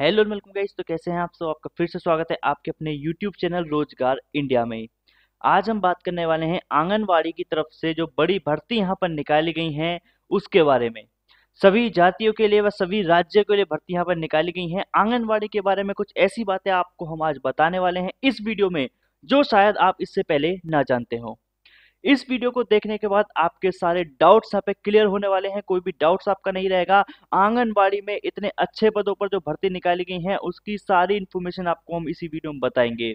hello welcome guys तो कैसे हैं आप सब आपका फिर से स्वागत है आपके अपने यूट्यूब चैनल रोजगार इंडिया में आज हम बात करने वाले हैं आंगनवाड़ी की तरफ से जो बड़ी भर्ती यहाँ पर निकाली गई हैं उसके बारे में सभी जातियों के लिए व सभी राज्यों के लिए भर्ती यहाँ पर निकाली गई हैं आंगनबाड़ी के बारे में कुछ ऐसी बातें आपको हम आज बताने वाले हैं इस वीडियो में जो शायद आप इससे पहले ना जानते हों इस वीडियो को देखने के बाद आपके सारे डाउट्स यहाँ पे क्लियर होने वाले हैं कोई भी डाउट्स आपका नहीं रहेगा आंगनबाड़ी में इतने अच्छे पदों पर जो भर्ती निकाली गई है उसकी सारी इन्फॉर्मेशन आपको हम इसी वीडियो में बताएंगे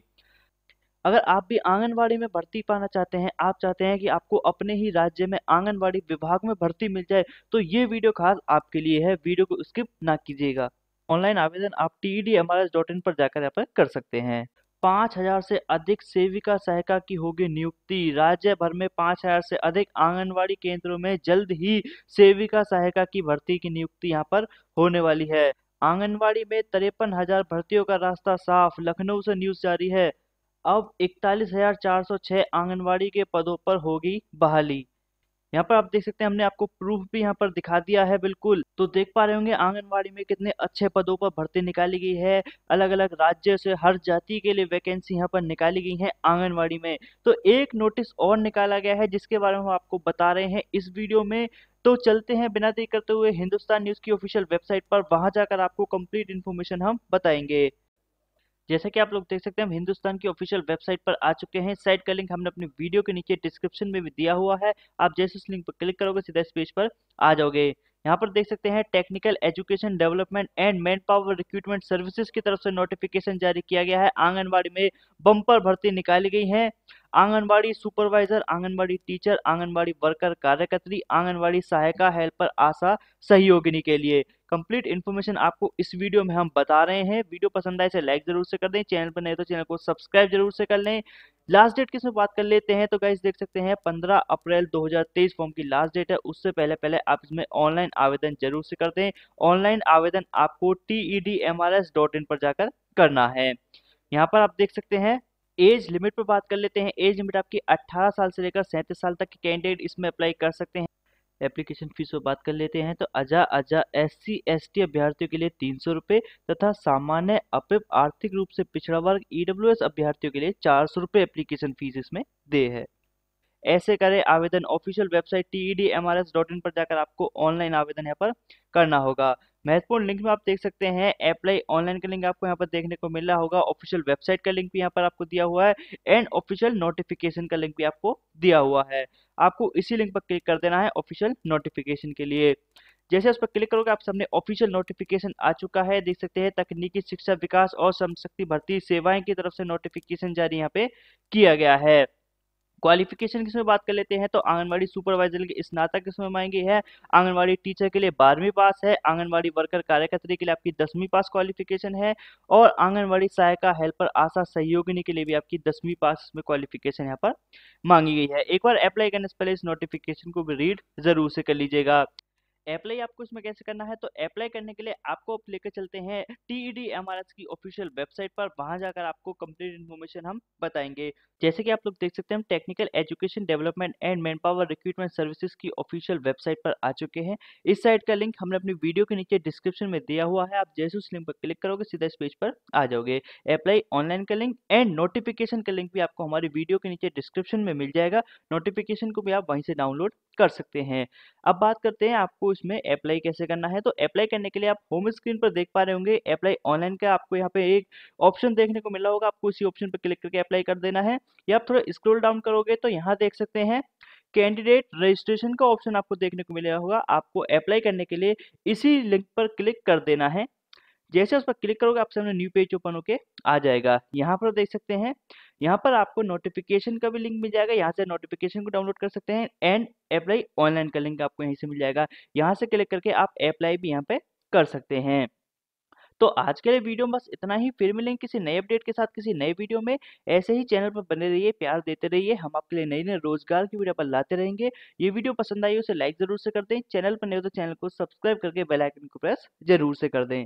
अगर आप भी आंगनबाड़ी में भर्ती पाना चाहते हैं आप चाहते हैं कि आपको अपने ही राज्य में आंगनबाड़ी विभाग में भर्ती मिल जाए तो ये वीडियो खास आपके लिए है वीडियो को स्किप ना कीजिएगा ऑनलाइन आवेदन आप टी ई डी पर जाकर यहाँ पर कर सकते हैं पाँच हजार से अधिक सेविका सहायिका की होगी नियुक्ति राज्य भर में पाँच हजार से अधिक आंगनवाड़ी केंद्रों में जल्द ही सेविका सहायिका की भर्ती की नियुक्ति यहाँ पर होने वाली है आंगनवाड़ी में तिरपन हजार भर्तियों का रास्ता साफ लखनऊ से न्यूज जारी है अब इकतालीस हजार चार सौ छह आंगनबाड़ी के पदों पर होगी बहाली यहाँ पर आप देख सकते हैं हमने आपको प्रूफ भी यहाँ पर दिखा दिया है बिल्कुल तो देख पा रहे होंगे आंगनबाड़ी में कितने अच्छे पदों पर भर्ती निकाली गई है अलग अलग राज्य से हर जाति के लिए वैकेंसी यहाँ पर निकाली गई है आंगनबाड़ी में तो एक नोटिस और निकाला गया है जिसके बारे में हम आपको बता रहे हैं इस वीडियो में तो चलते हैं बिना देरी करते हुए हिंदुस्तान न्यूज की ऑफिशियल वेबसाइट पर वहां जाकर आपको कंप्लीट इन्फॉर्मेशन हम बताएंगे जैसा कि आप लोग देख सकते हैं हम हिंदुस्तान की ऑफिशियल वेबसाइट पर आ चुके हैं साइट का लिंक हमने अपने वीडियो के नीचे डिस्क्रिप्शन में भी दिया हुआ है आप जैसे उस लिंक पर क्लिक करोगे सीधा इस पेज पर आ जाओगे यहाँ पर देख सकते हैं technical education development and man power recruitment services की तरफ से नोटिफिकेशन जारी किया गया है आंगनबाड़ी में बम्पर भर्ती निकाली गई है anganwadi supervisor anganwadi teacher anganwadi worker कार्यकर्ती आंगनबाड़ी सहायिका हेल्पर आशा सहयोगिनी के लिए कंप्लीट इन्फॉर्मेशन आपको इस वीडियो में हम बता रहे हैं वीडियो पसंद आए इसे लाइक जरूर से कर दें चैनल पर नहीं तो चैनल को सब्सक्राइब जरूर से कर लें लास्ट डेट में बात कर लेते हैं तो गाइस देख सकते हैं 15 अप्रैल 2023 फॉर्म की लास्ट डेट है उससे पहले पहले आप इसमें ऑनलाइन आवेदन जरूर से कर दें ऑनलाइन आवेदन आपको टी e पर जाकर करना है यहाँ पर आप देख सकते हैं एज लिमिट पर बात कर लेते हैं एज लिमिट आपकी 18 साल से लेकर सैंतीस साल तक के कैंडिडेट इसमें अप्लाई कर सकते हैं एप्लीकेशन फीस पर बात कर लेते हैं तो अजा अजा एस सी एस टी अभ्यर्थियों के लिए तीन सौ रुपये तथा सामान्य अपिप आर्थिक रूप से पिछड़ा वर्ग ई e अभ्यर्थियों के लिए चार सौ रुपये एप्लीकेशन फीस इसमें दे है ऐसे करें आवेदन ऑफिशियल वेबसाइट टी e पर जाकर आपको ऑनलाइन आवेदन यहाँ पर करना होगा महत्वपूर्ण लिंक में आप देख सकते हैं अप्लाई ऑनलाइन का लिंक आपको यहाँ पर देखने को मिल रहा होगा ऑफिशियल वेबसाइट का लिंक भी यहाँ पर आपको दिया हुआ है एंड ऑफिशियल नोटिफिकेशन का लिंक भी आपको दिया हुआ है आपको इसी लिंक पर क्लिक कर देना है ऑफिशियल नोटिफिकेशन के लिए जैसे उस पर क्लिक करोगे आप सामने ऑफिशियल नोटिफिकेशन आ चुका है देख सकते हैं तकनीकी शिक्षा विकास और समशक्ति भर्ती सेवाएं की तरफ से नोटिफिकेशन जारी यहाँ पे किया गया है क्वालिफिकेशन किस में बात कर लेते हैं तो आंगनबाड़ी सुपरवाइजर के स्नातक किस में मांगी है आंगनबाड़ी टीचर के लिए बारहवीं पास है आंगनबाड़ी वर्कर कार्यकर्ता के लिए आपकी दसवीं पास क्वालिफिकेशन है और आंगनबाड़ी सहायिका हेल्पर आशा सहयोगिनी के लिए भी आपकी दसवीं पास में क्वालिफिकेशन यहाँ पर मांगी गई है एक बार अप्लाई करने से पहले इस नोटिफिकेशन को भी रीड जरूर से कर लीजिएगा अप्लाई आपको इसमें कैसे करना है तो अप्लाई करने के लिए आपको लेकर चलते हैं टी e की ऑफिशियल वेबसाइट पर वहां जाकर आपको कंप्लीट इन्फॉर्मेशन हम बताएंगे जैसे कि आप लोग देख सकते हैं technical education development and man power recruitment services की ऑफिशियल वेबसाइट पर आ चुके हैं इस साइट का लिंक हमने अपनी वीडियो के नीचे डिस्क्रिप्शन में दिया हुआ है आप जैसे उस लिंक पर क्लिक करोगे सीधा इस पेज पर आ जाओगे अप्लाई ऑनलाइन का लिंक एंड नोटिफिकेशन का लिंक भी आपको हमारी वीडियो के नीचे डिस्क्रिप्शन में मिल जाएगा नोटिफिकेशन को भी आप वहीं से डाउनलोड कर सकते हैं अब बात करते हैं आपको इस इसमें अप्लाई कैसे करना है तो अप्लाई करने के लिए आप होम स्क्रीन पर देख पा रहे होंगे अप्लाई ऑनलाइन का आपको यहाँ पे एक ऑप्शन देखने को मिला होगा आपको उसी ऑप्शन पर क्लिक करके अप्लाई कर देना है या आप थोड़ा स्क्रोल डाउन करोगे तो यहाँ देख सकते हैं कैंडिडेट रजिस्ट्रेशन का ऑप्शन आपको देखने को मिला होगा आपको अप्लाई करने के लिए इसी लिंक पर क्लिक कर देना है जैसे उस पर क्लिक करोगे आप सामने न्यू पेज ओपन होके आ जाएगा यहाँ पर देख सकते हैं यहाँ पर आपको नोटिफिकेशन का भी लिंक मिल जाएगा यहाँ से नोटिफिकेशन को डाउनलोड कर सकते हैं एंड अप्लाई ऑनलाइन का लिंक आपको यहीं से मिल जाएगा यहाँ से क्लिक करके आप अप्लाई भी यहाँ पे कर सकते हैं तो आज के लिए वीडियो में बस इतना ही फिर मिलेंगे किसी नए अपडेट के साथ किसी नए वीडियो में ऐसे ही चैनल पर बने रहिए प्यार देते रहिए हम आपके लिए नई नए रोजगार की वीडियो पर लाते रहेंगे ये वीडियो पसंद आई उसे लाइक जरूर से कर दें चैनल पर नहीं हो तो चैनल को सब्सक्राइब करके बेलाइकन को प्रेस जरूर से कर दें